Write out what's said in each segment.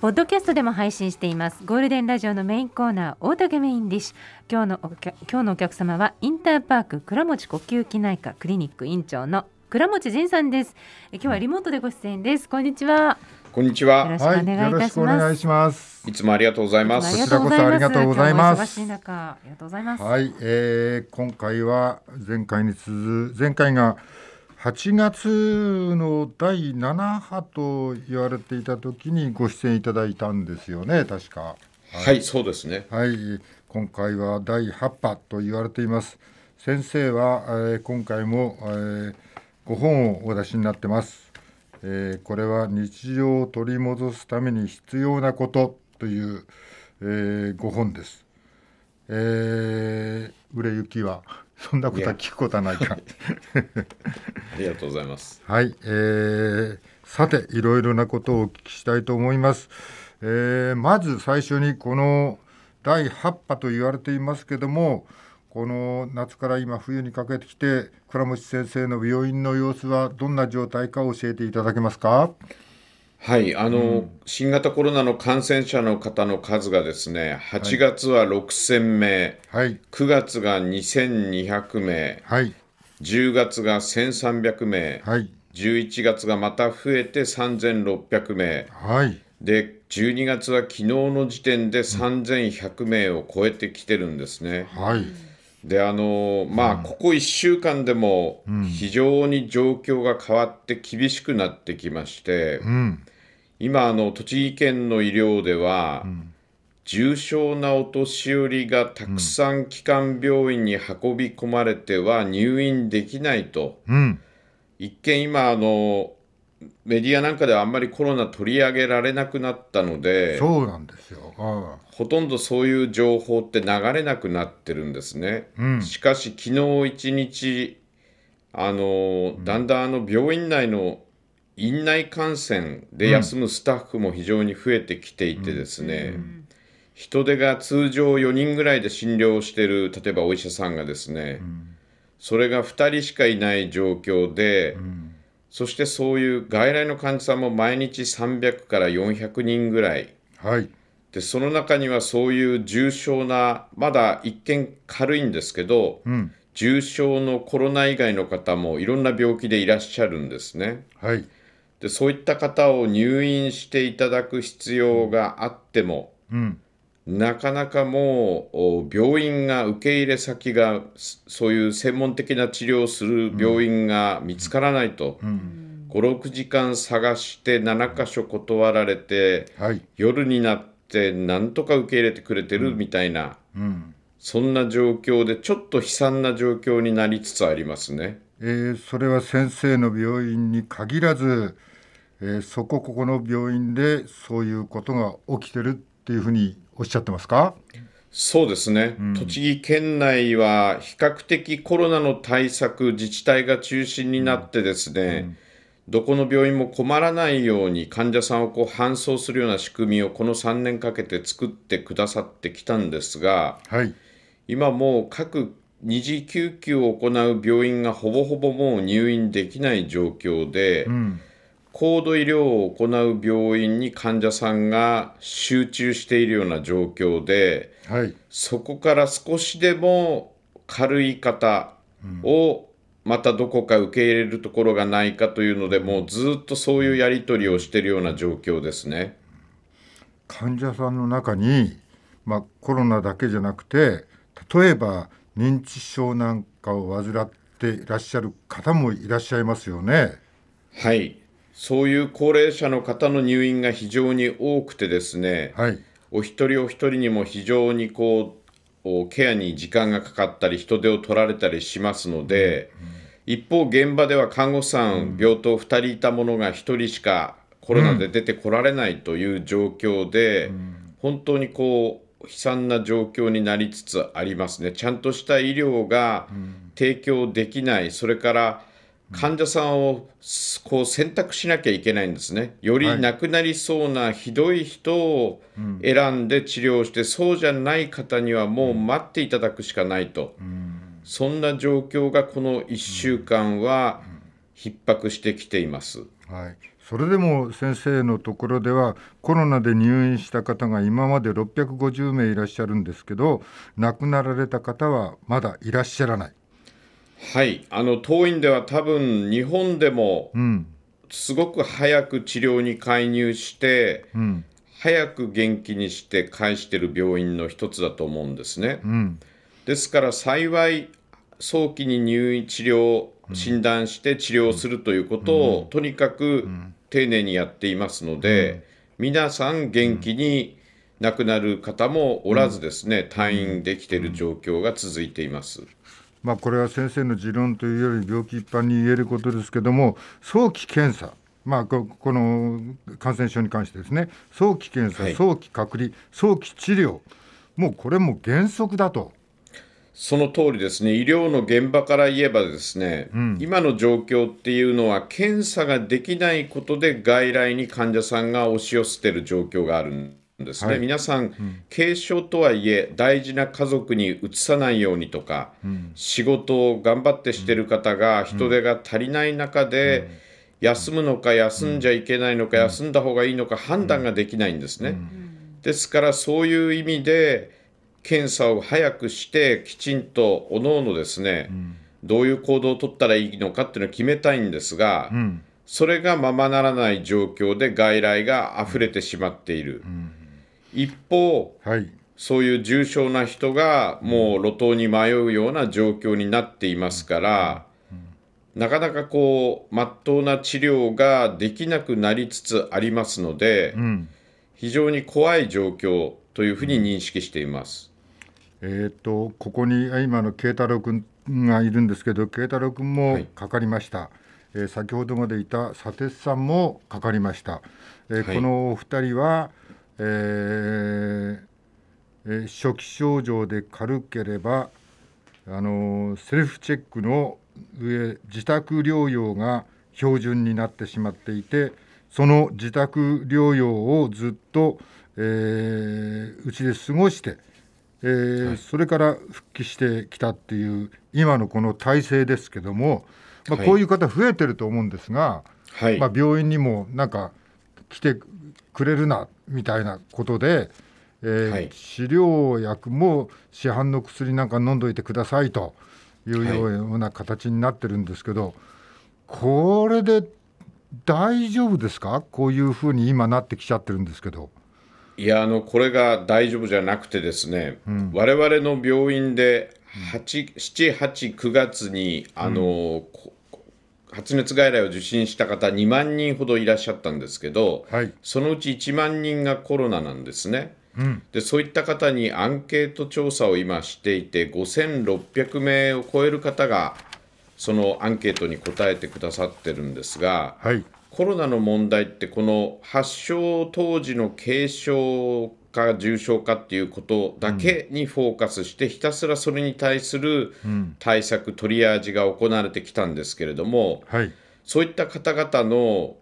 ポッドキャストでも配信していますゴールデンラジオのメインコーナー大竹メインディッシュ今日のお今日のお客様はインターパーク倉持呼吸器内科クリニック院長の倉持仁さんですえ今日はリモートでご出演ですこんにちはこんにちはよろしくお願いいたします、はい、いますいつもありがとうございますこちらこそありがとうございます忙しい中ありがとうございますはい、えー、今回は前回に続く前回が8月の第7波と言われていた時にご出演いただいたんですよね確か、はい、はい、そうですねはい今回は第8波と言われています先生は、えー、今回も、えー、ご本をお出しになってます、えー、これは日常を取り戻すために必要なことという、えー、ご本です、えー、売れ行きはそんなことは聞くことはないか。ありがとうございます。はい、えー、さていろいろなことをお聞きしたいと思います。えー、まず最初にこの第8波と言われていますけども、この夏から今冬にかけてきて倉持先生の病院の様子はどんな状態か教えていただけますか。はい、あの、うん、新型コロナの感染者の方の数がですね、8月は6000名、はい、9月が2200名、はい、10月が1300名、はい、11月がまた増えて3600名、はい、で12月は昨日の時点で3100名を超えてきてるんですね。はい、であのまあ、ここ1週間でも非常に状況が変わって厳しくなってきまして、うんうん今あの栃木県の医療では、うん、重症なお年寄りがたくさん基幹病院に運び込まれては入院できないと、うん、一見今あのメディアなんかではあんまりコロナ取り上げられなくなったのでそうなんですよ、ほとんどそういう情報って流れなくなってるんですね、うん、しかし昨日1日あの、だんだんあの病院内の院内感染で休むスタッフも非常に増えてきていてですね、人手が通常4人ぐらいで診療している例えばお医者さんがですね、それが2人しかいない状況で、そしてそういう外来の患者さんも毎日300から400人ぐらい、はい、でその中にはそういう重症なまだ一見軽いんですけど、うん、重症のコロナ以外の方もいろんな病気でいらっしゃるんですね。はい、でそういった方を入院していただく必要があっても、うん、なかなかもう病院が受け入れ先がそういう専門的な治療をする病院が見つからないと。うんうん56時間探して7か所断られて、はい、夜になってなんとか受け入れてくれてるみたいな、うんうん、そんな状況でちょっと悲惨な状況になりつつありますね。えー、それは先生の病院に限らずえー、そこここの病院でそういうことが起きてるっていうふうにおっしゃってますかそうですね、うん、栃木県内は比較的コロナの対策、自治体が中心になってですね、うんうんどこの病院も困らないように患者さんをこう搬送するような仕組みをこの3年かけて作ってくださってきたんですが、はい、今もう各二次救急を行う病院がほぼほぼもう入院できない状況で、うん、高度医療を行う病院に患者さんが集中しているような状況で、はい、そこから少しでも軽い方をまたどこか受け入れるところがないかというので、もうずっとそういうやり取りをしているような状況ですね患者さんの中に、まあ、コロナだけじゃなくて例えば認知症なんかを患っていらっしゃる方もいらっしゃいますよね。はいそういう高齢者の方の入院が非常に多くてですね、はい、お一人お一人にも非常にこうケアに時間がかかったり人手を取られたりしますので、うん、一方現場では看護師さん、うん、病棟2人いたものが1人しかコロナで出てこられないという状況で、うん、本当にこう悲惨な状況になりつつありますね。ちゃんとした医療が提供できない、それから患者さんをこう選択しなきゃいけないんですね。より亡くなりそうなひどい人を選んで治療して、そうじゃない方にはもう待っていただくしかないと、そんな状況がこの1週間は逼迫してきています。はいそれでも先生のところではコロナで入院した方が今まで650名いらっしゃるんですけど亡くなられた方はまだいらっしゃらないはいあの当院では多分日本でもすごく早く治療に介入して、うん、早く元気にして返してる病院の一つだと思うんですね、うん、ですから幸い早期に入院治療診断して治療するということを、とにかく丁寧にやっていますので、皆さん元気に亡くなる方もおらずですね、退院できている状況が続いています。まあ、これは先生の持論というより病気一般に言えることですけども早期検査まあ、この感染症に関してですね早期検査、早期隔離、はい、早期治療もうこれも原則だと。その通りですね、医療の現場から言えば、ですね、うん、今の状況っていうのは、検査ができないことで外来に患者さんが押し寄せてる状況があるんですね、はい、皆さん、軽症とはいえ、大事な家族にうつさないようにとか、うん、仕事を頑張ってしてる方が、人手が足りない中で、休むのか、休んじゃいけないのか、休んだ方がいいのか、判断ができないんですね。ですから、そういう意味で、検査を早くして、きちんとおのおのですね、どういう行動を取ったらいいのかっていうのを決めたいんですが、それがままならない状況で外来が溢れてしまっている。うん一方、はい、そういう重症な人がもう路頭に迷うような状況になっていますから、なかなかこう、まっとうな治療ができなくなりつつありますので、うん、非常に怖い状況というふうに認識しています。うん、えーと、とここに今の慶太郎君がいるんですけど、慶太郎君もかかりました、はい、えー、先ほどまでいた佐哲さんもかかりました、えーはい、このお二人は、えー初期症状で軽ければあのセルフチェックの上自宅療養が標準になってしまっていてその自宅療養をずっとうち、えー、で過ごして、えーはい、それから復帰してきたっていう今のこの体制ですけども、まあ、こういう方増えてると思うんですが、はい、まあ、病院にもなんか来てくれるなみたいなことで、えーはい、治療薬も市販の薬なんか飲んどいてくださいというような形になってるんですけど、はい、これで大丈夫ですかこういうふうに今なってきちゃってるんですけど。いやあのこれが大丈夫じゃなくてですね、うん、我々の病院で78、9月にあの、うん、発熱外来を受診した方、2万人ほどいらっしゃったんですけど、はい、そのうち1万人がコロナなんですね。うん、でそういった方にアンケート調査を今していて、5600名を超える方が、そのアンケートに答えてくださってるんですが、はい、コロナの問題って、この発症当時の軽症化、重症化っていうことだけにフォーカスして、ひたすらそれに対する対策、トリアージが行われてきたんですけれども、はい、そういった方々の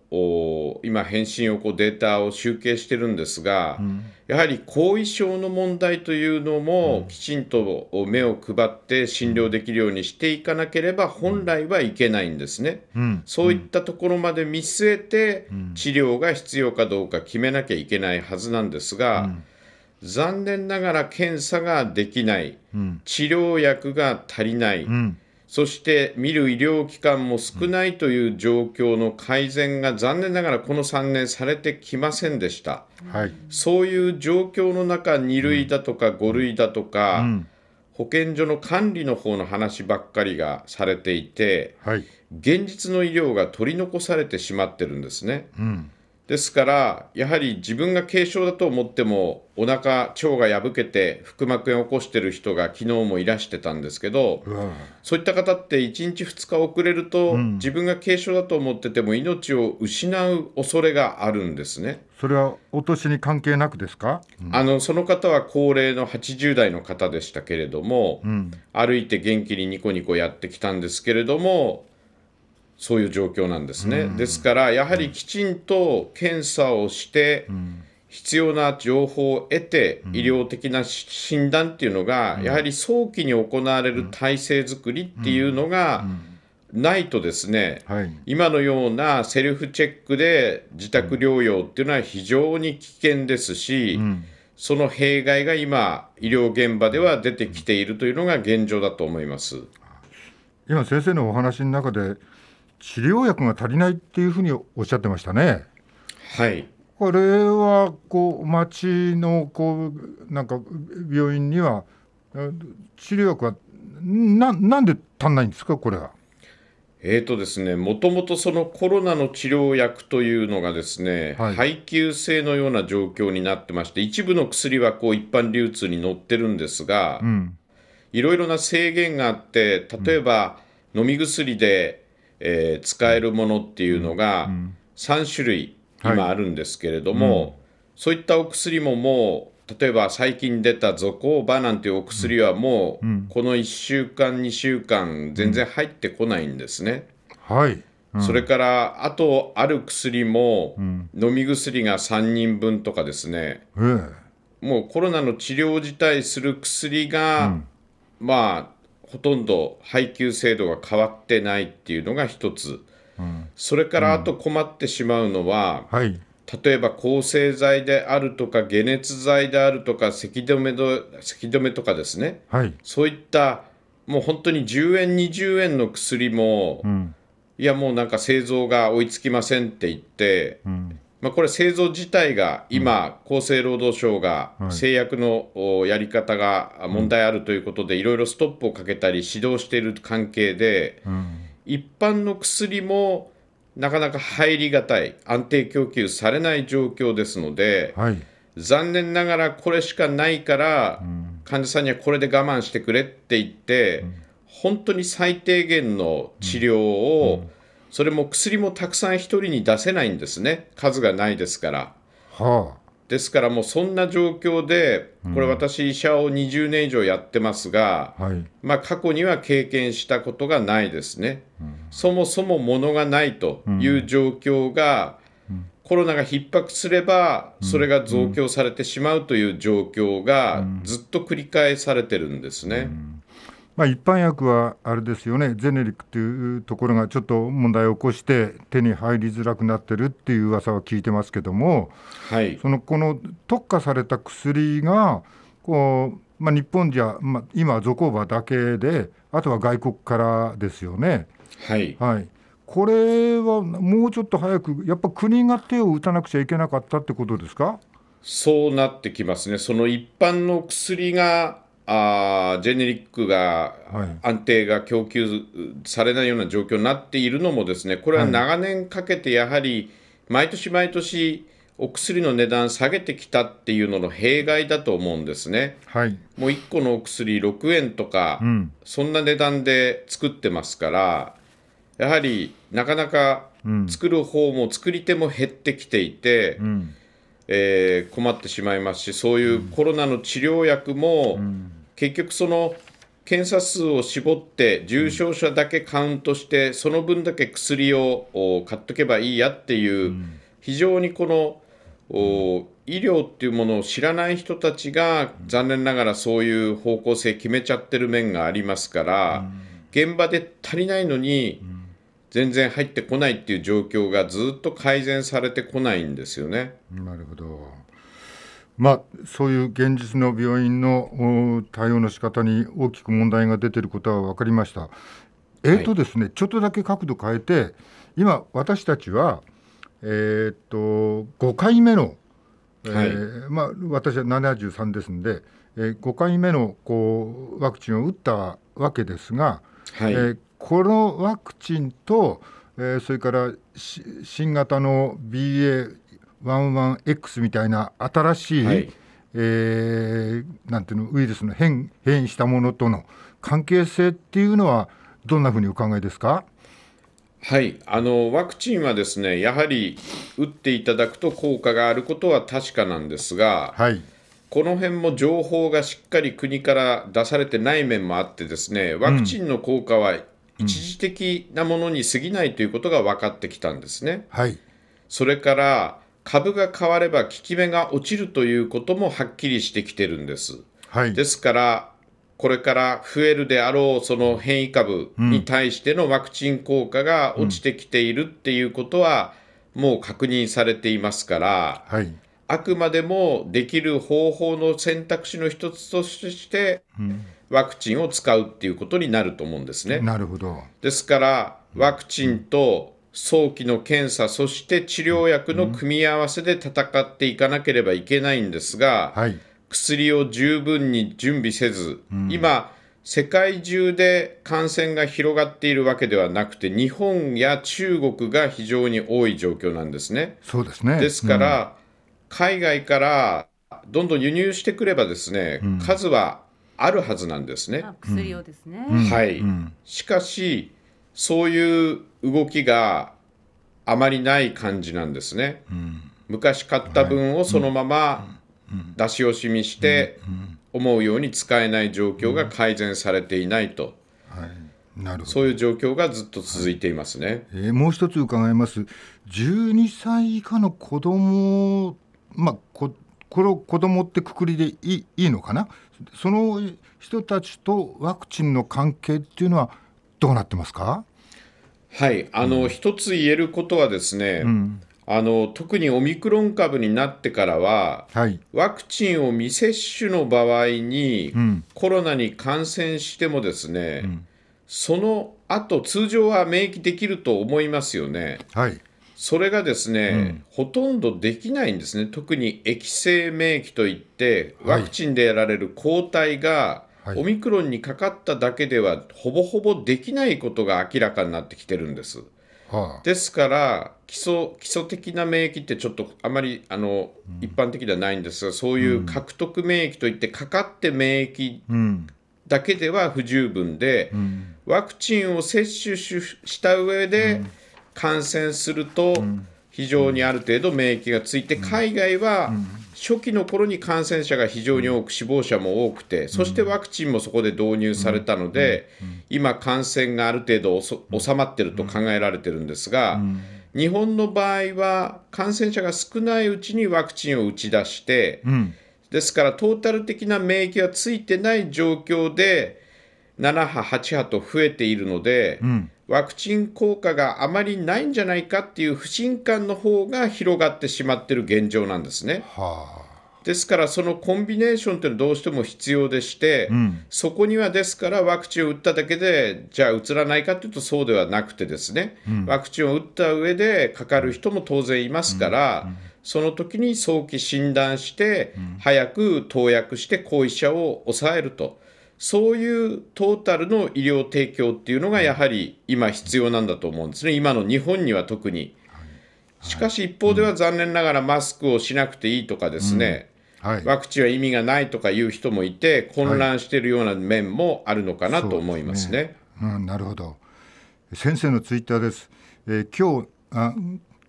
今、返信をこうデータを集計してるんですが、うん、やはり後遺症の問題というのも、きちんと目を配って診療できるようにしていかなければ、本来はいけないんですね、うん、そういったところまで見据えて、治療が必要かどうか決めなきゃいけないはずなんですが、うん残念ながら検査ができない、うん、治療薬が足りない、うん、そして見る医療機関も少ないという状況の改善が残念ながらこの3年されてきませんでした、そういう状況の中2類だとか5類だとか、保健所の管理の方の話ばっかりがされていて、はい、現実の医療が取り残されてしまってるんですね。うんですから、やはり自分が軽症だと思っても、お腹腸が破けて、腹膜炎を起こしてる人が昨日もいらしてたんですけど、うん、そういった方って、1日、2日遅れると、うん、自分が軽症だと思ってても、命を失う恐れがあるんですね。それはお年に関係なくですか、うん、あのその方は高齢の80代の方でしたけれども、歩いて元気にニコニコやってきたんですけれども、そういう状況なんですね。ですから、やはりきちんと検査をして、必要な情報を得て、医療的な診断っていうのが、やはり早期に行われる体制づくりっていうのが、ないとですね、今のようなセルフチェックで自宅療養っていうのは非常に危険ですし、その弊害が今、医療現場では出てきているというのが現状だと思います今、先生のお話の中で、治療薬が足りないっていうふうにおっしゃってましたね。はいこれはこう町のこうなんか病院には治療薬はななんで足んないんですかこれは。えーとですね、もともとそのコロナの治療薬というのがですね、はい、配給制のような状況になってまして一部の薬はこう一般流通に載ってるんですが、いろいろな制限があって例えば、飲み薬でえー、使えるものっていうのが3種類今あるんですけれども、はいうん、そういったお薬ももう例えば最近出たゾコーバなんていうお薬はもうこの1週間2週間全然入ってこないんですね。はい、それからあとある薬も、飲み薬が3人分とかですね、もうコロナの治療自体する薬が、まあほとんど配給制度が変わってないっていうのが一つ、うん、それからあと困ってしまうのは、うんはい、例えば抗生剤であるとか解熱剤であるとか咳止めど咳止めとかですね、はい、そういったもう本当に10円20円の薬も、うん、いやもうなんか製造が追いつきませんって言って、うん、まあ、これ、製造自体が今、厚生労働省が製薬のやり方が問題あるということで、いろいろストップをかけたり、指導している関係で、一般の薬もなかなか入りがたい、安定供給されない状況ですので、はい、残念ながらこれしかないから、患者さんにはこれで我慢してくれって言って、本当に最低限の治療を、うんそれも薬もたくさん1人に出せないんですね、数がないですから。はあ、ですからもうそんな状況で、これ、私、医者を20年以上やってますが、うんはい、まあ、過去には経験したことがないですね、うん、そもそも物がないという状況が、コロナが逼迫すれば、それが増強されてしまうという状況が、ずっと繰り返されてるんですね。まあ、一般薬はあれですよね、ゼネリックというところがちょっと問題を起こして、手に入りづらくなってるっていう噂は聞いてますけども、はい、そのこの特化された薬がこう、まあ、日本じゃ、まあ、今、ゾコーバだけで、あとは外国からですよね。はい、はいこれはもうちょっと早く、やっぱ国が手を打たなくちゃいけなかったってことですかそうなってきますね、その一般の薬があジェネリックが安定が供給されないような状況になっているのもですねこれは長年かけてやはり毎年毎年お薬の値段下げてきたっていうのの弊害だと思うんですね、はい、もう1個のお薬6円とか、そんな値段で作ってますからやはりなかなか作る方も作り手も減ってきていて、うんえー、困ってしまいますし、そういうコロナの治療薬も、結局、その検査数を絞って、重症者だけカウントして、その分だけ薬を買っとけばいいやっていう、非常にこの、医療っていうものを知らない人たちが残念ながらそういう方向性決めちゃってる面がありますから現場で足りないのに全然入ってこないっていう状況がずっと改善されてこないんですよね。なるほどまあ、そういう現実の病院の対応の仕方に大きく問題が出ていることは分かりました。えーとですね、はい、ちょっとだけ角度変えて今私たちは、えー、っと5回目の、えー、はい、まあ、私は73ですんで、えー、5回目のこうワクチンを打ったわけですが、はい、えー、このワクチンと、えー、それから新型の BA.1.1X みたいな新しい、はい、えー、なんていうのウイルスの変変異したものとの関係性っていうのはどんなふうにお考えですか。はい、あのワクチンはですねやはり打っていただくと効果があることは確かなんですが、はい、この辺も情報がしっかり国から出されてない面もあってですねワクチンの効果は一時的なものに過ぎないということが分かってきたんですね。はい、それから株が変われば効き目が落ちるということもはっきりしてきてるんです。はい、ですからこれから増えるであろうその変異株に対してのワクチン効果が落ちてきているっていうことは、もう確認されていますから、はい、あくまでもできる方法の選択肢の一つとして、うんワクチンを使うっていうことになると思うんですね。なるほどですからワクチンと早期の検査、そして治療薬の組み合わせで戦っていかなければいけないんですが、はい、薬を十分に準備せず、うん、今、世界中で感染が広がっているわけではなくて、日本や中国が非常に多い状況なんですね。そうですねですから、うん、海外からどんどん輸入してくれば、ですね、うん、数はあるはずなんですね。薬をですね、はい、しかしそういう動きがあまりない感じなんですね。昔買った分をそのまま出し惜しみして思うように使えない状況が改善されていないと。なるほどそういう状況がずっと続いていますね、はい、えー、もう一つ伺います、12歳以下の子ども、まあ、これを子どもってくくりでいいいいのかなその人たちとワクチンの関係っていうのはどうなってますかはいあの、うん、一つ言えることはですね、うん、あの特にオミクロン株になってからは、はい、ワクチンを未接種の場合に、うん、コロナに感染してもですね、その後通常は免疫できると思いますよね。はいそれがですね、うん、ほとんどできないんですね、特に液性免疫といって、ワクチンでやられる抗体が、はい、オミクロンにかかっただけでは、ほぼほぼできないことが明らかになってきてるんです。はあ、ですから基礎、基礎的な免疫ってちょっとあまりあの、うん、一般的ではないんですが、そういう獲得免疫といって、かかって免疫だけでは不十分で、うん、ワクチンを接種した上で、うん感染すると、非常にある程度免疫がついて、海外は初期の頃に感染者が非常に多く、死亡者も多くて、そしてワクチンもそこで導入されたので、今、感染がある程度収まってると考えられてるんですが、日本の場合は、感染者が少ないうちにワクチンを打ち出して、ですから、トータル的な免疫がついてない状況で、7波、8波と増えているので、うん、ワクチン効果があまりないんじゃないかっていう不信感の方が広がってしまってる現状なんですね。はあですから、そのコンビネーションというのはどうしても必要でして、うん、そこにはですから、ワクチンを打っただけで、じゃあ、うつらないかというと、そうではなくてですね、うん、ワクチンを打った上で、かかる人も当然いますから、うん、その時に早期診断して、早く投薬して、後遺者を抑えると。そういうトータルの医療提供っていうのがやはり今必要なんだと思うんですね、今の日本には特に。しかし一方では残念ながらマスクをしなくていいとかですね、はい、ワクチンは意味がないとかいう人もいて、混乱しているような面もあるのかなと思いますねはいすね、うん。なるほど。先生のツイッターです。えー、今日あ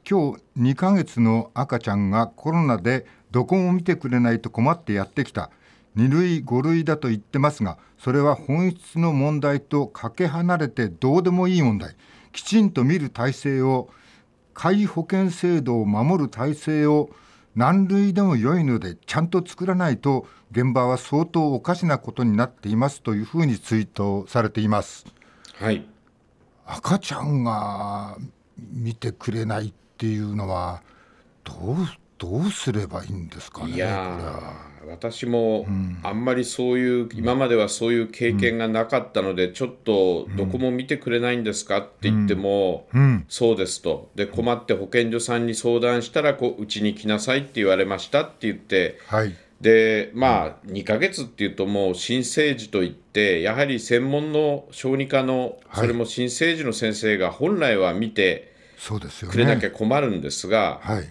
今日2ヶ月の赤ちゃんがコロナでどこも見てくれないと困ってやってきた。2類5類だと言ってますがそれは本質の問題とかけ離れてどうでもいい問題きちんと見る体制を皆保険制度を守る体制を何類でも良いのでちゃんと作らないと現場は相当おかしなことになっていますというふうにツイートされています。はい、赤ちゃんが見てくれないっていうのはどうどうすればいいんですかね。いや私もあんまりそういう、今まではそういう経験がなかったので、ちょっとどこも見てくれないんですかって言っても、そうですとで困って保健所さんに相談したらこうちに来なさいって言われましたって言って、はい、でまあ2ヶ月っていうともう新生児といってやはり専門の小児科の、それも新生児の先生が本来は見てくれなきゃ困るんですが。はい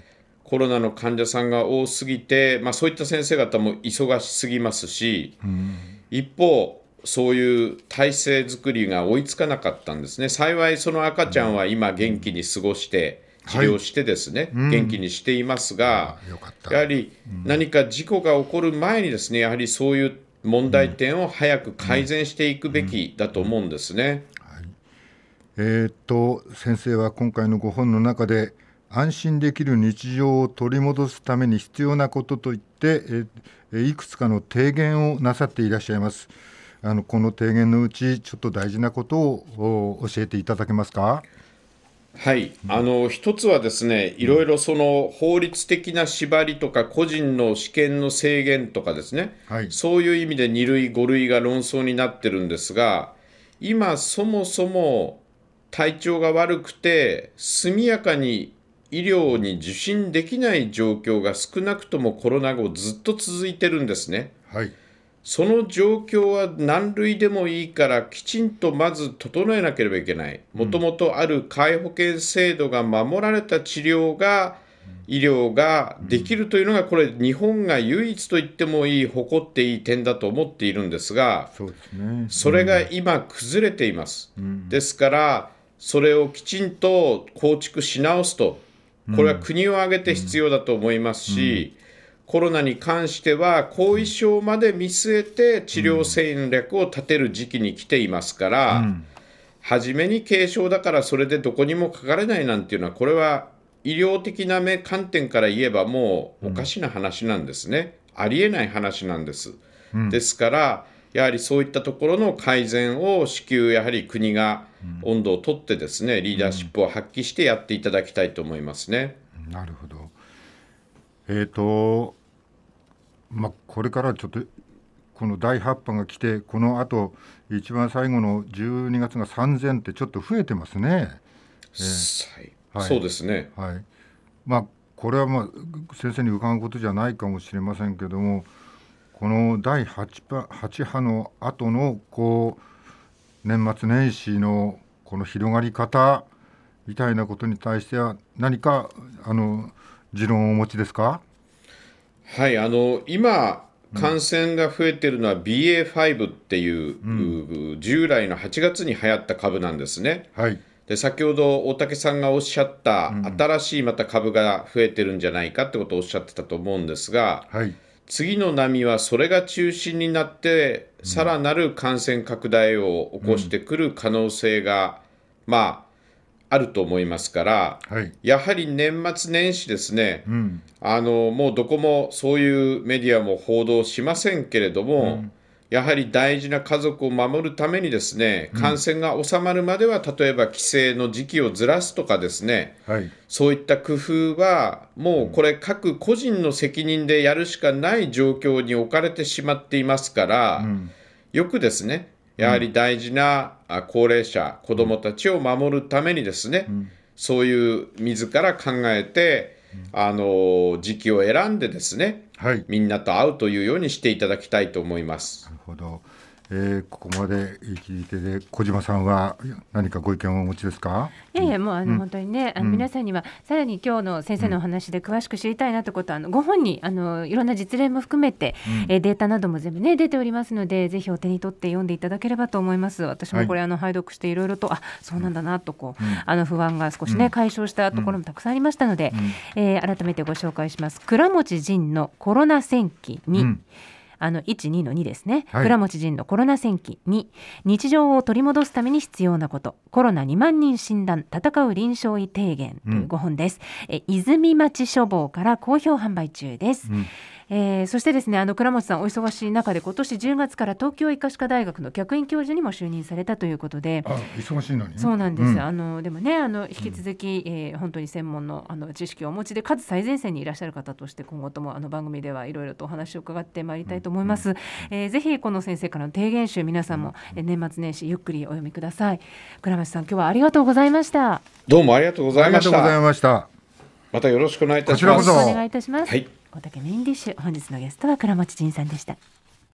コロナの患者さんが多すぎて、まあ、そういった先生方も忙しすぎますし、うん、一方、そういう体制作りが追いつかなかったんですね、幸いその赤ちゃんは今、元気に過ごして、治療してですね、はい、元気にしていますが、やはり何か事故が起こる前に、ですねやはりそういう問題点を早く改善していくべきだと思うんですね。えー、っと先生は今回のご本の中で安心できる日常を取り戻すために必要なことといってえいくつかの提言をなさっていらっしゃいます。あのこの提言のうちちょっと大事なことを教えていただけますか。はい、あの一つはですね、いろいろその法律的な縛りとか、個人の私権の制限とかですね、はい、そういう意味で2類、5類が論争になってるんですが、今、そもそも体調が悪くて、速やかに医療に受診できない状況が少なくともコロナ後ずっと続いてるんですね。はい、その状況は何類でもいいからきちんとまず整えなければいけない。もともとある皆保険制度が守られた治療が医療ができるというのがこれ日本が唯一と言ってもいい誇っていい点だと思っているんですがそれが今崩れています。ですからそれをきちんと構築し直すとこれは国を挙げて必要だと思いますし、コロナに関しては、後遺症まで見据えて治療戦略を立てる時期に来ていますから、初めに軽症だからそれでどこにもかかれないなんていうのは、これは医療的な目観点から言えばもうおかしな話なんですね、ありえない話なんです。ですから、やはりそういったところの改善を至急、やはり国が温度を取ってですね、リーダーシップを発揮してやっていただきたいと思いますね。うん、なるほど。えっ、ー、と、まあ、これからちょっとこの第8波が来て、このあと、一番最後の12月が3000ってちょっと増えてますね。はい、そうですね、はいまあ、これは、まあ、先生に伺うことじゃないかもしれませんけども、この第 8, 8波の後のこう年末年始のこの広がり方みたいなことに対しては何かあの持論をお持ちですかはいあの今感染が増えてるのは BA.5 っていう、うん、従来の8月に流行った株なんですね。はい、で先ほど大竹さんがおっしゃった、新しいまた株が増えてるんじゃないかってことをおっしゃってたと思うんですが、はい、次の波はそれが中心になって、さらなる感染拡大を起こしてくる可能性が、うん、まあ、あると思いますから、はい、やはり年末年始ですね、うん、あの、もうどこもそういうメディアも報道しませんけれども、うんやはり大事な家族を守るためにですね、感染が収まるまでは、例えば帰省の時期をずらすとかですね、はい、そういった工夫は、もうこれ、各個人の責任でやるしかない状況に置かれてしまっていますから、うん、よくですね、やはり大事な高齢者、子どもたちを守るためにですね、うん、そういう自ら考えて、あの時期を選んでですね、はい、みんなと会うというようにしていただきたいと思います。なるほどえー、ここまで聞いてで小島さんは何かご意見をお持ちですかいやいやもうあの、うん、本当にね、あの皆さんにはさらに今日の先生のお話で詳しく知りたいなということは、あのご本にあのいろんな実例も含めて、うん、えデータなども全部ね出ておりますのでぜひお手に取って読んでいただければと思います私もこれ、はい、あの拝読していろいろとあそうなんだなとこう、うん、あの不安が少しね、解消したところもたくさんありましたので、うん、えー、改めてご紹介します倉持仁のコロナ戦記に、あの12の2ですね、はい、倉持人のコロナ戦記2日常を取り戻すために必要なことコロナ2万人診断戦う臨床医提言という5本です、うん、え泉町書房から好評販売中です、うんえー、そしてですねあの倉持さんお忙しい中で今年10月から東京医科歯科大学の客員教授にも就任されたということで忙しいのに、そうなんです、うん、あのでもねあの引き続き、うん、えー、本当に専門のあの知識をお持ちでかつ最前線にいらっしゃる方として今後ともあの番組ではいろいろとお話を伺ってまいりたいと思います、うん、えー、ぜひこの先生からの提言集皆さんも、うん、年末年始ゆっくりお読みください倉持さん今日はありがとうございましたどうもありがとうございましたまたよろしくお願いいたしますお願いいたします、はい大竹メインディッシュ本日のゲストは倉持仁さんでした。